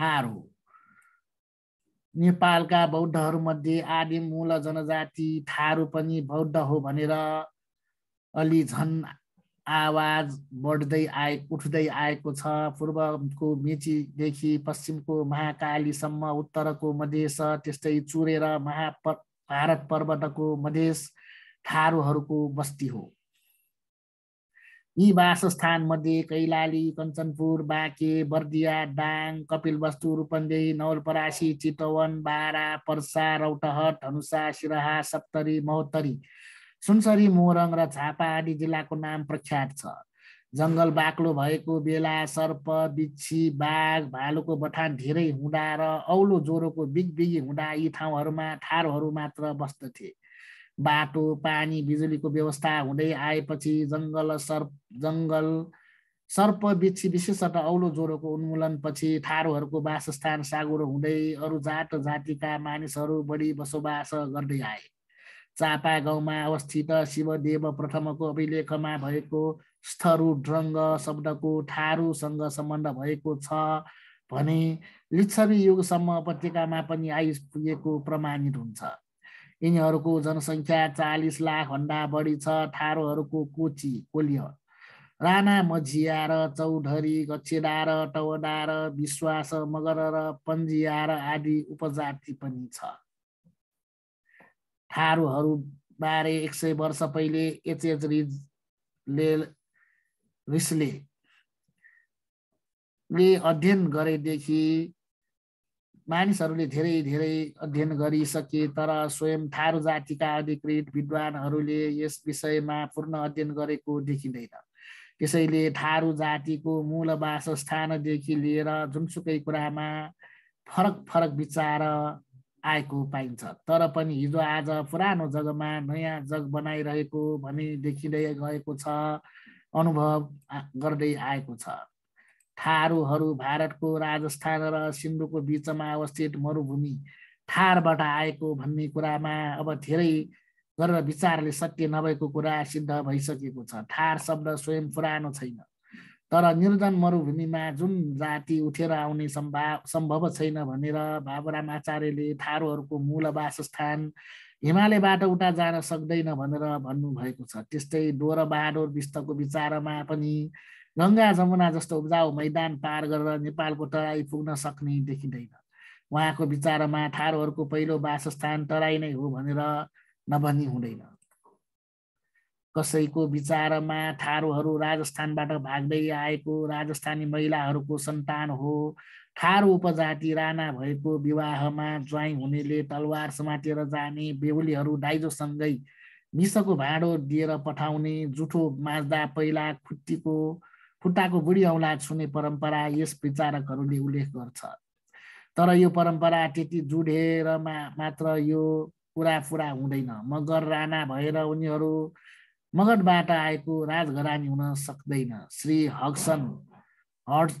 हो नेपालका बौद्धहरूमध्ये आदि मूल जनजाति थारू पनि बौद्ध हो भनेर अलि झन् आवाज बढ्दै आए उठ्दै आएको छ पूर्वको मेचीदेखि पश्चिमको महाकालीसम्म उत्तरको मधेस त्यस्तै चुरेर महा भारत पर्वतको मधेस थारूहरूको बस्ती हो यी वासस्थान मध्ये कैलाली कञ्चनपुर बाँके बर्दिया डाङ कपिलवस्तु रूपन्देही नवलपरासी चितवन बारा पर्सा रौटहट धनुषा सिराहा सप्तरी महोत्तरी सुनसरी मोरङ र झापा आदि जिल्लाको नाम प्रख्यात छ जङ्गल बाक्लो भएको बेला सर्प बिच्छी बाघ भालुको बठान धेरै हुँदा र औलो ज्वरोको बिगबिगी हुँदा यी ठाउँहरूमा थारहरू मात्र बस्दथे बाटो पानी बिजुलीको व्यवस्था हुँदै आएपछि जङ्गल सर्प जङ्गल सर्प बिच्छी विशेषतः औलो ज्वरोको उन्मूलनपछि थारूहरूको वासस्थान सागुरो हुँदै अरू जात जातिका मानिसहरू बढी बसोबास गर्दै आए चापा गाउँमा अवस्थित शिवदेव प्रथमको अभिलेखमा भएको स्थरू ड्रङ्ग शब्दको थारूसँग सम्बन्ध भएको छ भने लिच्छवी युगसम्म उपत्यकामा पनि आइपुगेको प्रमाणित हुन्छ यिनीहरूको जनसङ्ख्या चालिस लाखभन्दा बढी छ थारोहरूको कोची कोलिय राणा मझिया र चौधरी गच्छेदार र विश्वास मगर र र आदि उपजाति पनि छ थारूहरूबारे बारे एक सय वर्ष पहिले एचएच रिजले रिसले अध्ययन गरेदेखि मानिसहरूले धेरै धेरै अध्ययन गरिसके तर स्वयं थारू जातिका अधिकृत विद्वानहरूले यस विषयमा पूर्ण अध्ययन गरेको देखिँदैन त्यसैले थारू जातिको मूल वासस्थानदेखि लिएर जुनसुकै कुरामा फरक फरक विचार आएको पाइन्छ तर पनि हिजो आज पुरानो जगमा नयाँ जग बनाइरहेको भनी देखिँदै गएको छ अनुभव गर्दै आएको छ थारूहरू भारतको राजस्थान र सिन्धुको बिचमा अवस्थित मरुभूमि थारबाट आएको भन्ने कुरामा अब धेरै गरेर विचारले सत्य नभएको कुरा सिद्ध भइसकेको छ थार शब्द स्वयं पुरानो छैन तर निर्जन मरुभूमिमा जुन जाति उठेर आउने सम्भाव सम्भव छैन भनेर बाबुराम आचार्यले थारूहरूको मूल वासस्थान हिमालयबाट उता जान सक्दैन भनेर भन्नुभएको छ त्यस्तै डोर बहादुर विष्टको विचारमा पनि गङ्गा जमुना जस्तो उब्जाउ मैदान पार गरेर नेपालको तराई पुग्न सक्ने देखिँदैन उहाँको विचारमा थारूहरूको पहिलो वासस्थान तराई नै हो भनेर नभनी हुँदैन कसैको विचारमा थारूहरू राजस्थानबाट भाग्दै आएको राजस्थानी महिलाहरूको सन्तान हो थारू उपजाति राणा भएको विवाहमा ज्वाइँ हुनेले तलवार समातेर जाने बेहुलीहरू दाइजोसँगै मिसको भाँडो दिएर पठाउने जुठो माझ्दा पहिला खुट्टीको खुट्टाको बुढी औलाद सुने परम्परा यस विचारकहरूले उल्लेख गर्छ तर यो परम्परा त्यति जुडेर मा मात्र यो पुरा पुरा हुँदैन मगर राणा भएर उनीहरू मगरबाट आएको राजघरानी हुन सक्दैन श्री हक्सन हट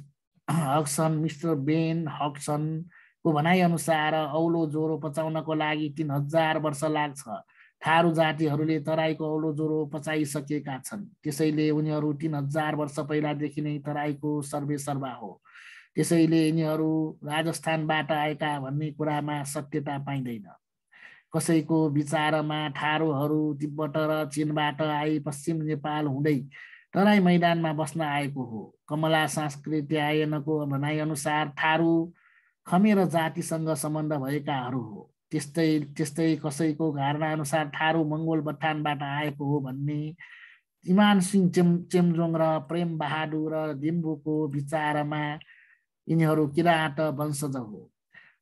हक्सन मिस्टर बेन हक्सनको भनाइअनुसार औलो ज्वरो पचाउनको लागि तिन हजार वर्ष लाग्छ थारू जातिहरूले तराईको औलो ज्वरो पचाइसकेका छन् त्यसैले उनीहरू तिन हजार वर्ष पहिलादेखि नै तराईको सर्वे सर्वा हो त्यसैले यिनीहरू राजस्थानबाट आएका भन्ने कुरामा सत्यता पाइँदैन कसैको विचारमा ठारोहरू तिब्बत र चिनबाट आई पश्चिम नेपाल हुँदै तराई मैदानमा बस्न आएको हो कमला आयनको भनाइअनुसार थारू खमेर जातिसँग सम्बन्ध भएकाहरू हो त्यस्तै त्यस्तै कसैको अनुसार थारू मङ्गोल बट्टानबाट आएको हो भन्ने इमान सिंह चेम चेम्जोङ र प्रेम बहादुर र लिम्बूको विचारमा यिनीहरू किराँत वंशज हो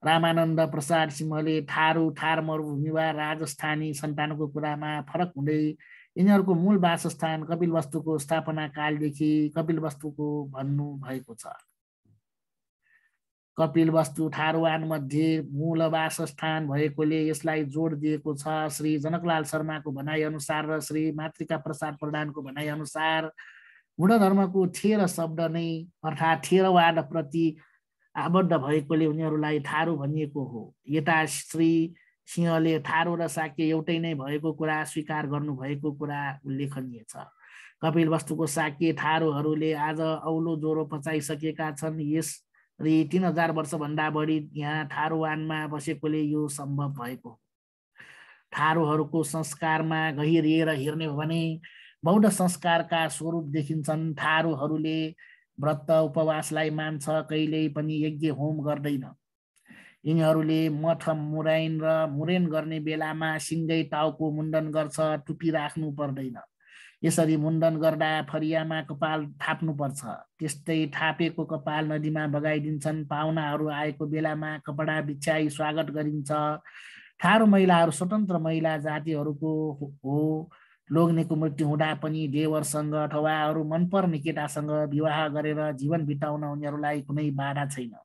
रामानन्द प्रसाद सिंहले थारू थार मरुभूमि वा राजस्थानी सन्तानको कुरामा फरक हुँदै यिनीहरूको मूल वासस्थान कपिल वस्तुको स्थापना कालदेखि कपिल वस्तुको भन्नुभएको छ कपिल वस्तु थारुवान मध्ये मूल वासस्थान भएकोले यसलाई जोड दिएको छ श्री जनकलाल शर्माको भनाइअनुसार र श्री मातृका प्रसाद प्रधानको भनाइअनुसार गुण धर्मको थेर शब्द नै अर्थात् प्रति आबद्ध भएकोले उनीहरूलाई थारू भनिएको हो यता श्री सिंहले थारो र साक्य एउटै नै भएको कुरा स्वीकार गर्नुभएको कुरा उल्लेखनीय छ कपिल वस्तुको साक्य थारूहरूले आज औलो ज्वरो पचाइसकेका छन् यस र यी तिन हजार वर्षभन्दा बढी यहाँ थारूवानमा बसेकोले यो सम्भव भएको थारूहरूको संस्कारमा गहिरिएर हेर्ने हो भने बौद्ध संस्कारका स्वरूप देखिन्छन् थारूहरूले व्रत उपवासलाई मान्छ कहिले पनि यज्ञ होम गर्दैन यिनीहरूले मठ मुराइन र मुरेन गर्ने बेलामा सिङ्गै टाउको मुण्डन गर्छ टुपी राख्नु पर्दैन यसरी मुण्डन गर्दा फरियामा कपाल थाप्नुपर्छ त्यस्तै थापेको कपाल नदीमा बगाइदिन्छन् पाहुनाहरू आएको बेलामा कपडा बिछ्याई स्वागत गरिन्छ ठाडो महिलाहरू स्वतन्त्र महिला जातिहरूको हो लोग्नेको मृत्यु हुँदा पनि देवरसँग अथवा अरू मनपर्ने केटासँग विवाह गरेर जीवन बिताउन उनीहरूलाई कुनै बाधा छैन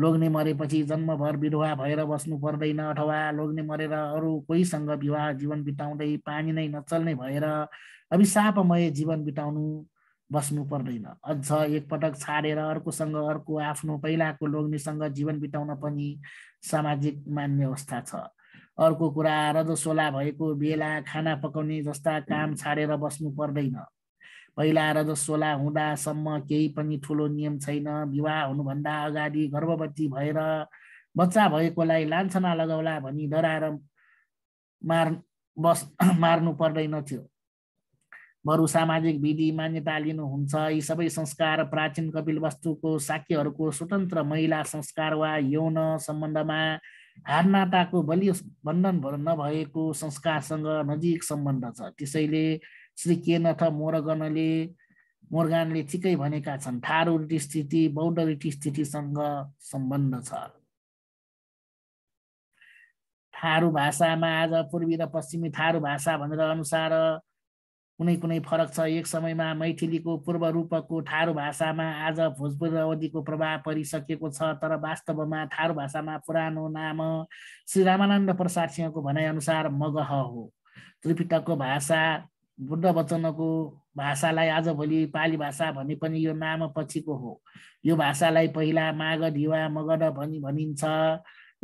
लोग्ने मरेपछि जन्मभर बिरुवा भएर बस्नु पर्दैन अथवा लोग्ने मरेर अरू कोहीसँग विवाह जीवन बिताउँदै पानी नै नचल्ने भएर अभिशापमय जीवन बिताउनु बस्नु पर्दैन अझ एकपटक छाडेर अर्कोसँग अर्को आफ्नो पहिलाको लोग्नेसँग जीवन बिताउन पनि सामाजिक मान्य अवस्था छ अर्को कुरा रजसोला भएको बेला खाना पकाउने जस्ता काम छाडेर बस्नु पर्दैन पहिला र सोला हुँदासम्म केही पनि ठुलो नियम छैन विवाह हुनुभन्दा अगाडि गर्भवती भएर बच्चा भएकोलाई लान्छना लगाउला भनी डराएर मार बस् मार्नु पर्दैन थियो बरु सामाजिक विधि मान्यता लिनुहुन्छ यी सबै संस्कार प्राचीन कपिल वस्तुको साक्यहरूको स्वतन्त्र महिला संस्कार वा यौन सम्बन्धमा हारनाताको बलियो बन्धन नभएको संस्कारसँग नजिक सम्बन्ध छ त्यसैले श्री केनथ मोरगनले मोर्गानले ठिकै भनेका छन् थारूट स्थिति बौद्धरिट स्थितिसँग सम्बन्ध छ थारू भाषामा आज पूर्वी र पश्चिमी थारू भाषा भनेर अनुसार कुनै कुनै फरक छ एक समयमा मैथिलीको पूर्व रूपको थारू भाषामा आज भोजपुरी अवधिको प्रभाव परिसकेको छ तर वास्तवमा थारू भाषामा पुरानो नाम श्री रामानन्द प्रसाद सिंहको भनाइअनुसार मगह हो त्रिपिटकको भाषा बुद्ध वचनको भाषालाई आजभोलि पाली भाषा भने पनि यो नाम पछिको हो यो भाषालाई पहिला मागध युवा मगध भनी भनिन्छ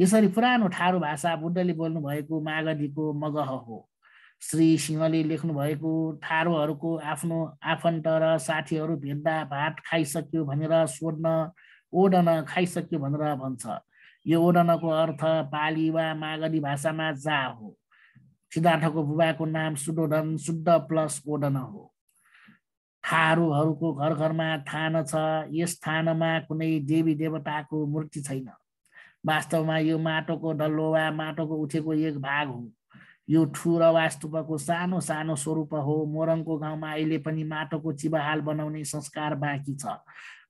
यसरी पुरानो ठाडो भाषा बुद्धले बोल्नु भएको मागधीको मगह हो श्री सिंहले लेख्नुभएको भएको ठारोहरूको आफ्नो आफन्त र साथीहरू भेट्दा भात खाइसक्यो भनेर सोध्न ओडन खाइसक्यो भनेर भन्छ यो ओडनको अर्थ पाली वा मागधी भाषामा जा हो सिद्धार्थको बुबाको नाम सुडोडन शुद्ध प्लस ओडन हो थारूहरूको घर घरमा थान छ यस थानमा कुनै देवी देवताको मूर्ति छैन वास्तवमा यो माटोको डल्लो वा माटोको उठेको एक भाग हो यो ठुर वास्तुपको सानो सानो स्वरूप हो मोरङको गाउँमा अहिले पनि माटोको चिबहाल बनाउने संस्कार बाँकी छ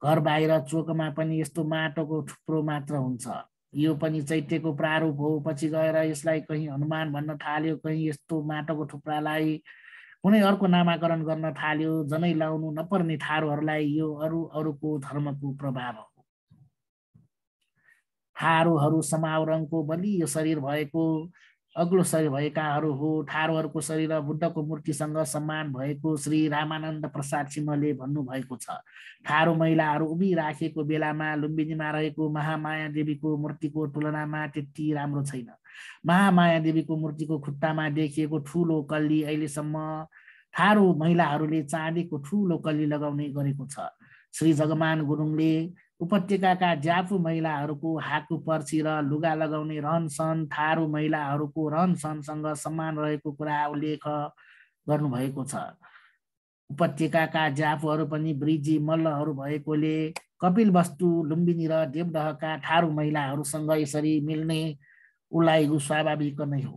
घर बाहिर चोकमा पनि यस्तो माटोको थुप्रो मात्र हुन्छ यो पनि चैत्यको प्रारूप हो पछि गएर यसलाई कहीँ हनुमान भन्न थाल्यो कहीँ यस्तो माटोको थुप्रालाई कुनै अर्को नामाकरण गर्न थाल्यो जनै लाउनु नपर्ने थारूहरूलाई यो अरू अरूको धर्मको प्रभाव हो थारूहरू समावरणको बलियो शरीर भएको अग्लो शरीर भएकाहरू हो ठारोहरूको शरीर बुद्धको मूर्तिसँग सम्मान भएको श्री रामानन्द प्रसाद सिंहले भन्नुभएको छ ठारो महिलाहरू उभिराखेको बेलामा लुम्बिनीमा रहेको महामाया देवीको मूर्तिको तुलनामा त्यति राम्रो छैन महामाया देवीको मूर्तिको खुट्टामा देखिएको ठुलो कल्ली अहिलेसम्म ठारो महिलाहरूले चाँदीको ठुलो कल्ली लगाउने गरेको छ श्री जगमान गुरुङले उपत्यकाका ज्यापु महिलाहरूको हाकु पर्ची र लुगा लगाउने रहन सहन थारू महिलाहरूको रहन सहनसँग सम्मान रहेको कुरा उल्लेख गर्नुभएको छ उपत्यकाका ज्यापुहरू पनि ब्रिजी मल्लहरू भएकोले कपिल वस्तु लुम्बिनी र देवदहका थारू महिलाहरूसँग यसरी मिल्ने उलाइगु स्वाभाविक नै हो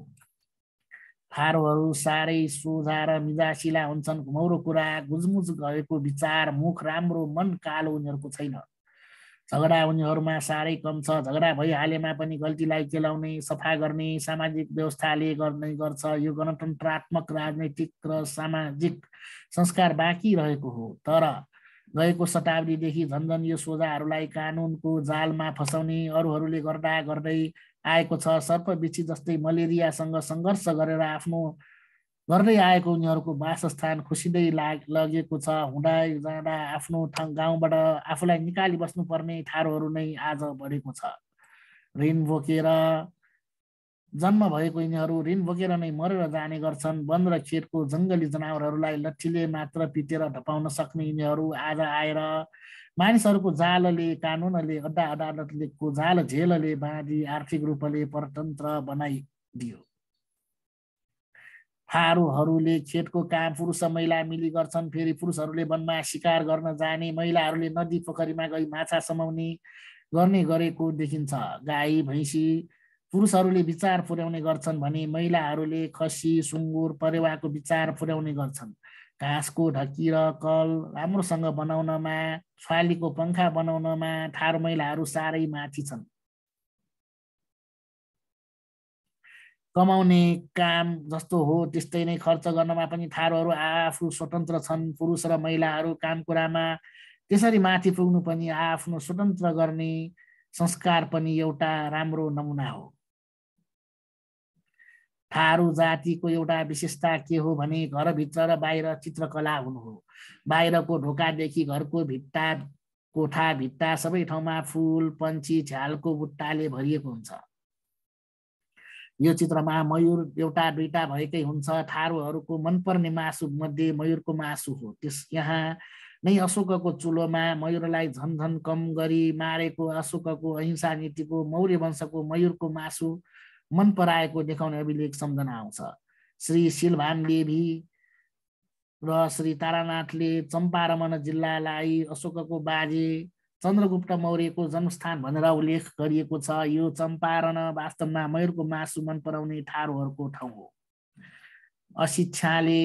थारूहरू साह्रै सोझा र मिजासिला हुन्छन् घुमौरो कुरा गुजमुज गएको विचार मुख राम्रो मन कालो उनीहरूको छैन झगडा हुनेहरूमा साह्रै कम छ झगडा भइहालेमा पनि गल्तीलाई केलाउने सफा गर्ने सामाजिक व्यवस्थाले गर्ने गर्छ यो गणतन्त्रात्मक राजनैतिक र सामाजिक संस्कार बाँकी रहेको हो तर गएको शताब्दीदेखि झन्झन यो सोझाहरूलाई कानुनको जालमा फसाउने अरूहरूले गर्दा गर्दै आएको छ सर्पविच्छी जस्तै मलेरियासँग सङ्घर्ष गरेर आफ्नो गर्दै आएको उनीहरूको वासस्थान खुसिँदै लाग लगेको छ हुँदा जाँदा आफ्नो ठाउँ गाउँबाट आफूलाई निकालिबस्नुपर्ने थारोहरू नै आज बढेको छ ऋण बोकेर जन्म भएको यिनीहरू ऋण बोकेर नै मरेर जाने गर्छन् वन र खेतको जङ्गली जनावरहरूलाई लट्ठीले मात्र पिटेर धपाउन सक्ने यिनीहरू आज आएर मानिसहरूको जालले कानुनले अड्डा अदालतले को जाल झेलले बाँधी आर्थिक रूपले परतन्त्र बनाइदियो थारूहरूले खेतको काम पुरुष र महिला मिली गर्छन् फेरि पुरुषहरूले वनमा शिकार गर्न जाने महिलाहरूले नदी पोखरीमा गई माछा समाउने गर्ने गरेको देखिन्छ गाई भैँसी पुरुषहरूले विचार पुर्याउने गर्छन् भने महिलाहरूले खसी सुँगुर परेवाको विचार पुर्याउने गर्छन् घाँसको ढकी र कल राम्रोसँग बनाउनमा छालीको पङ्खा बनाउनमा थार महिलाहरू साह्रै माथि छन् कमाउने काम जस्तो हो त्यस्तै नै खर्च गर्नमा पनि थारोहरू आआफू स्वतन्त्र छन् पुरुष र महिलाहरू काम कुरामा त्यसरी माथि पुग्नु पनि आआफ्नो स्वतन्त्र गर्ने संस्कार पनि एउटा राम्रो नमुना हो थारू जातिको एउटा विशेषता के हो भने घरभित्र र बाहिर चित्रकला हुनु हो बाहिरको ढोकादेखि घरको भित्ता कोठा भित्ता सबै ठाउँमा फुल पन्छी झ्यालको बुट्टाले भरिएको हुन्छ यो चित्रमा मयुर एउटा दुईवटा भएकै हुन्छ थारूहरूको मनपर्ने मासु मध्ये मयुरको मासु हो त्यस यहाँ नै अशोकको चुलोमा मयुरलाई झनझन कम गरी मारेको अशोकको अहिंसा नीतिको मौर्य वंशको मयूरको मासु मन पराएको देखाउने अभिलेख सम्झना आउँछ श्री सिलभान देवी र श्री तारानाथले चम्पारमण जिल्लालाई अशोकको बाजे चन्द्रगुप्त मौर्यको जन्मस्थान भनेर उल्लेख गरिएको छ यो चम्पारण वास्तवमा मयूरको मासु मन पराउने थारूहरूको ठाउँ हो अशिक्षाले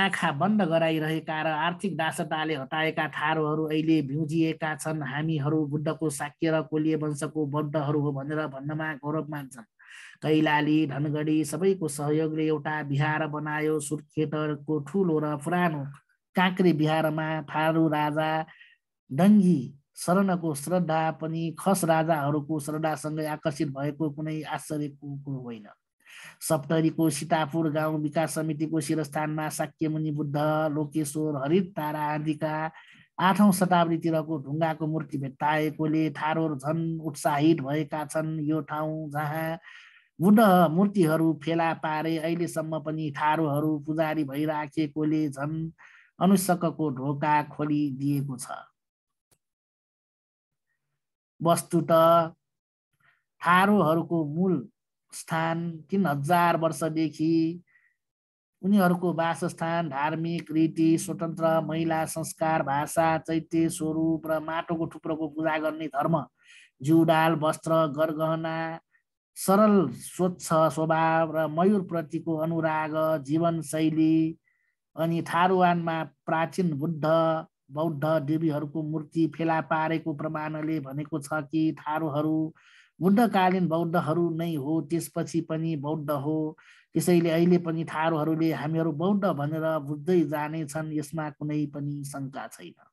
आँखा बन्द गराइरहेका र आर्थिक दासताले हटाएका थारूहरू अहिले भ्युजिएका छन् हामीहरू बुद्धको साक्य र कोलिय वंशको बौद्धहरू हो भनेर भन्नमा गौरव मान्छन् कैलाली धनगढी सबैको सहयोगले एउटा बिहार बनायो सुर्खेतको ठुलो र पुरानो काँक्रे बिहारमा थारू राजा डङ्गी शरणको श्रद्धा पनि खस राजाहरूको श्रद्धासँगै आकर्षित भएको कुनै आश्चर्यको कुरो होइन सप्तरीको सीतापुर गाउँ विकास समितिको शिरस्थानमा शाक्यमुनि बुद्ध लोकेश्वर हरित तारा आदिका आठौँ शताब्दीतिरको ढुङ्गाको मूर्ति भेट्टाएकोले थारोर झन् उत्साहित भएका छन् यो ठाउँ जहाँ बुद्ध मूर्तिहरू फेला पारे अहिलेसम्म पनि थारोहरू पुजारी भइराखेकोले झन् अनुसकको ढोका खोलिदिएको छ वस्तुत थारूहरूको मूल स्थान तिन हजार वर्षदेखि उनीहरूको वासस्थान धार्मिक रीति स्वतन्त्र महिला संस्कार भाषा चैत्य स्वरूप र माटोको थुप्रोको पूजा गर्ने धर्म जिउडाल वस्त्र गरगहना सरल स्वच्छ स्वभाव र मयुरप्रतिको अनुराग जीवनशैली अनि थारुवानमा प्राचीन बुद्ध बौद्ध देवीहरूको मूर्ति फेला पारेको प्रमाणले भनेको छ कि थारूहरू बुद्धकालीन बौद्धहरू नै हो त्यसपछि पनि बौद्ध हो त्यसैले अहिले पनि थारूहरूले हामीहरू बौद्ध भनेर बुझ्दै जानेछन् यसमा कुनै पनि शङ्का छैन